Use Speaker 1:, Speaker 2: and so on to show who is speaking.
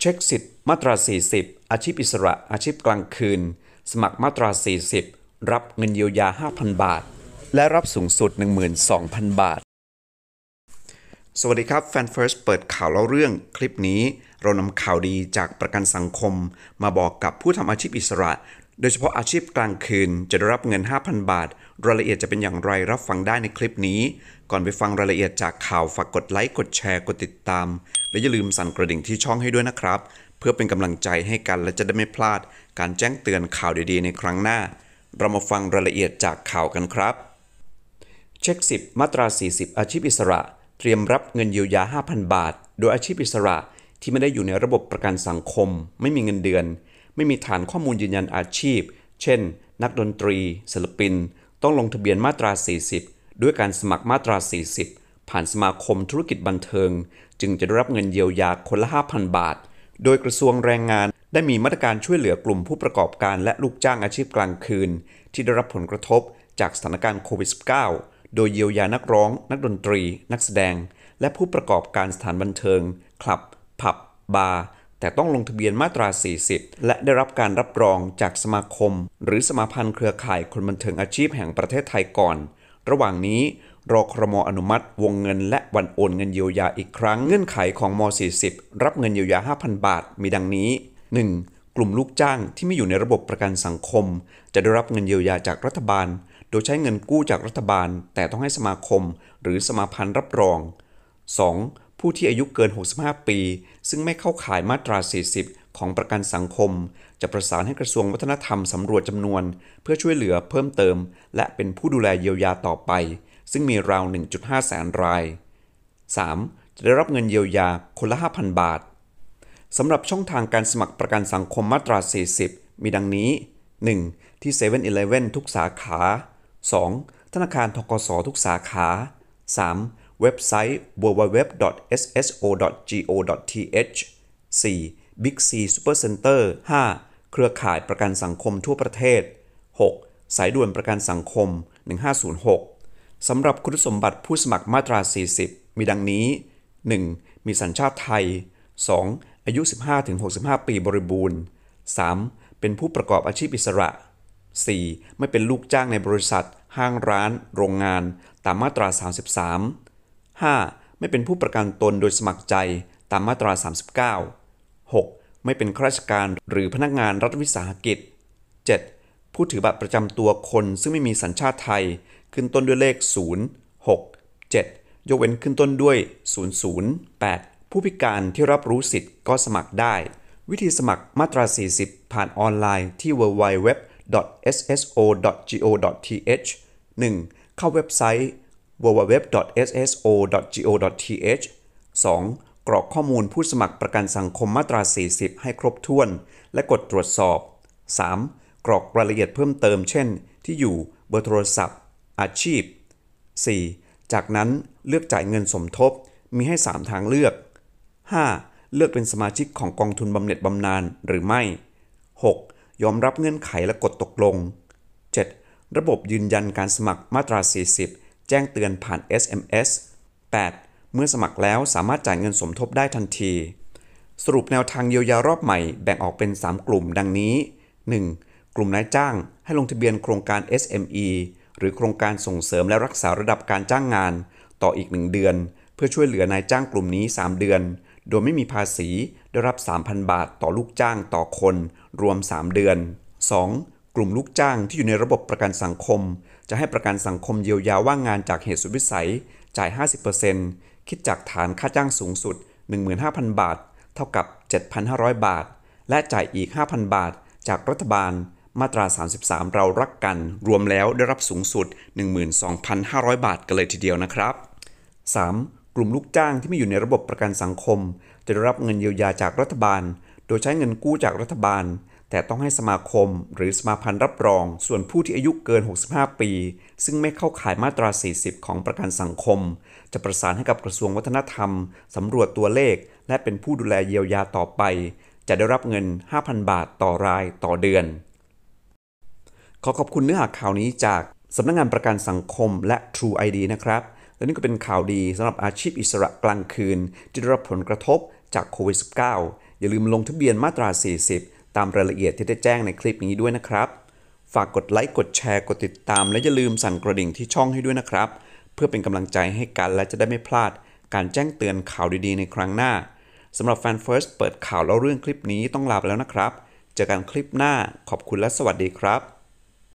Speaker 1: เช็คสิทธิ์มาตรา 40 อาชีพอิสระอาชีพกลางคืน สมัครมาตรา 40 รับเงินเยียวยา 5,000 บาท และรับสูงสุด12,000 บาท สวัสดีครับแฟนเฟิร์สเปิดข่าวเล่าเรื่องคลิปนี้เรานำข่าวดีจากประกันสังคม มาบอกกับผู้ทำอาชีพอิสระโดยเฉพาะอาชีพกลางคืนจะได้รับเงิน 5,000 บาท รายละเอียดจะเป็นอย่างไรรับฟังได้ในคลิปนี้ ก่อนไปฟังรายละเอียดจากข่าวฝากกดไลค์ กดแชร์ กดติดตาม และอย่าลืมสั่นกระดิ่งที่ช่องให้ด้วยนะครับ เพื่อเป็นกำลังใจให้กันและจะได้ไม่พลาด การแจ้งเตือนข่าวดีๆ ในครั้งหน้า เรามาฟังรายละเอียดจากข่าวกันครับ เช็ค 10 มาตรา40 อาชีพอิสระ เตรียมรับเงินเยียวยา5,000 บาท โดยอาชีพอิสระที่ไม่ได้อยู่ในระบบประกันสังคม ไม่มีเงินเดือนไม่มีฐานข้อมูลยืนยันอาชีพ เช่น นักดนตรี ศิลปิน ต้องลงทะเบียนมาตรา 40 ด้วยการสมัครมาตรา 40 ผ่านสมาคมธุรกิจบันเทิง จึงจะได้รับเงินเยียวยาคนละ 5,000 บาท โดยกระทรวงแรงงานได้มีมาตรการช่วยเหลือกลุ่มผู้ประกอบการและลูกจ้างอาชีพกลางคืน ที่ได้รับผลกระทบจากสถานการณ์โควิด -19 โดยเยียวยานักร้อง นักดนตรี นักแสดง และผู้ประกอบการสถานบันเทิง คลับ ผับ บาร์แต่ต้องลงทะเบียนมาตรา 40 และได้รับการรับรองจากสมาคม หรือสมาพันธ์เครือข่ายคนบันเทิงอาชีพแห่งประเทศไทยก่อน ระหว่างนี้ รอครมอนุมัติ วงเงินและวันโอนเงินเยียวยาอีกครั้งเงื่อนไขของม 40 รับเงินเยียวยา 5,000 บาทมีดังนี้ 1. กลุ่มลูกจ้างที่ไม่อยู่ในระบบประกันสังคม จะได้รับเงินเยียวยาจากรัฐบาล โดยใช้เงินกู้จากรัฐบาล แต่ต้องให้สมาคมหรือสมาพันธ์รับรอง 2. ผู้ที่อายุเกิน 65 ปี ซึ่งไม่เข้าข่ายมาตรา 40 ของประกันสังคมจะประสานให้กระทรวงวัฒนธรรมสำรวจจำนวนเพื่อช่วยเหลือเพิ่มเติม และเป็นผู้ดูแลเยียวยาต่อไป ซึ่งมีราว 1.5แสนราย 3. จะได้รับเงินเยียวยาคนละ 5,000 บาท สำหรับช่องทางการสมัครประกันสังคมมาตรา 40 มีดังนี้ 1. ที่7 e เ e ่ e อทุกสาขา 2. ธนาคารทกสทุกสาขา 3. เว็บไซต์ www.sso.go.th 4. Big C Super Center 5. เครือข่ายประกันสังคมทั่วประเทศ 6. สายด่วนประกันสังคม 1506 สำหรับคุณสมบัติผู้สมัครมาตรา 40 มีดังนี้ 1. มีสัญชาติไทย 2. อายุ 15-65 ปีบริบูรณ์ 3. เป็นผู้ประกอบอาชีพอิสระ 4. ไม่เป็นลูกจ้างในบริษัท ห้างร้าน โรงงานตามมาตรา 33 5. ไม่เป็นผู้ประกันตนโดยสมัครใจตามมาตรา 39 6. ไม่เป็นข้าราชการหรือพนักงานรัฐวิสาหกิจ 7. ผู้ถือบัตรประจำตัวคนซึ่งไม่มีสัญชาติไทยขึ้นต้นด้วยเลข 0 6 7 ยกเว้นขึ้นต้นด้วย 008 ผู้พิการที่รับรู้สิทธิ์ก็สมัครได้ วิธีสมัครมาตรา 40 ผ่านออนไลน์ที่ www.sso.go.th 1. เข้าเว็บไซต์ www.sso.go.th 2. กรอกข้อมูลผู้สมัครประกันสังคมมาตรา 40 ให้ครบถ้วนและกดตรวจสอบ 3. กรอกรายละเอียดเพิ่มเติมเช่น ที่อยู่เบอร์โทรศัพท์ อาชีพ 4. จากนั้นเลือกจ่ายเงินสมทบมีให้ 3 ทางเลือก 5. เลือกเป็นสมาชิกของกองทุนบำเหน็จบำนาญหรือไม่ 6. ยอมรับเงื่อนไขและกดตกลง 7. ระบบยืนยันการสมัครมาตรา 40แจ้งเตือนผ่าน SMS 8. เมื่อสมัครแล้วสามารถจ่ายเงินสมทบได้ทันที สรุปแนวทางเยียวยารอบใหม่แบ่งออกเป็น 3 กลุ่มดังนี้ 1. กลุ่มนายจ้างให้ลงทะเบียนโครงการ SME หรือโครงการส่งเสริมและรักษาระดับการจ้างงาน ต่ออีก 1 เดือน เพื่อช่วยเหลือนายจ้างกลุ่มนี้ 3 เดือน โดยไม่มีภาษีได้รับ 3,000 บาท ต่อลูกจ้างต่อคน รวม 3 เดือน 2. กลุ่มลูกจ้างที่อยู่ในระบบประกันสังคม จะให้ประกันสังคมเยียวยาว่างงานจากเหตุสุดวิสัยจ่าย 50%คิดจากฐานค่าจ้างสูงสุด 15,000 บาท เท่ากับ 7,500 บาท และจ่ายอีก 5,000 บาทจากรัฐบาล มาตรา 33 เรารักกัน รวมแล้วได้รับสูงสุด 12,500 บาทกันเลยทีเดียวนะครับ 3. กลุ่มลูกจ้างที่ไม่อยู่ในระบบประกันสังคม จะได้รับเงินเยียวยาจากรัฐบาล โดยใช้เงินกู้จากรัฐบาลแต่ต้องให้สมาคมหรือสมาพันธ์รับรอง ส่วนผู้ที่อายุเกิน 65 ปี ซึ่งไม่เข้าข่ายมาตรา 40 ของประกันสังคม จะประสานให้กับกระทรวงวัฒนธรรมสำรวจตัวเลข และเป็นผู้ดูแลเยียวยาต่อไป จะได้รับเงิน 5,000 บาทต่อรายต่อเดือน ขอขอบคุณเนื้อหาข่าวนี้จากสำนักงงานประกันสังคมและ True ID นะครับ และนี่ก็เป็นข่าวดีสำหรับอาชีพอิสระกลางคืนที่ได้รับผลกระทบจากโควิด -19 อย่าลืมลงทะเบียนมาตรา 40ตามรายละเอียดที่ได้แจ้งในคลิปนี้ด้วยนะครับ ฝากกดไลค์กดแชร์กดติดตามและอย่าลืมสั่นกระดิ่งที่ช่องให้ด้วยนะครับ เพื่อเป็นกำลังใจให้กันและจะได้ไม่พลาด การแจ้งเตือนข่าวดีๆ ในครั้งหน้าสำหรับแฟนเฟิร์สเปิดข่าวเล่าเรื่องคลิปนี้ต้องลาไปแล้วนะครับ เจอกันคลิปหน้าขอบคุณและสวัสดีครับ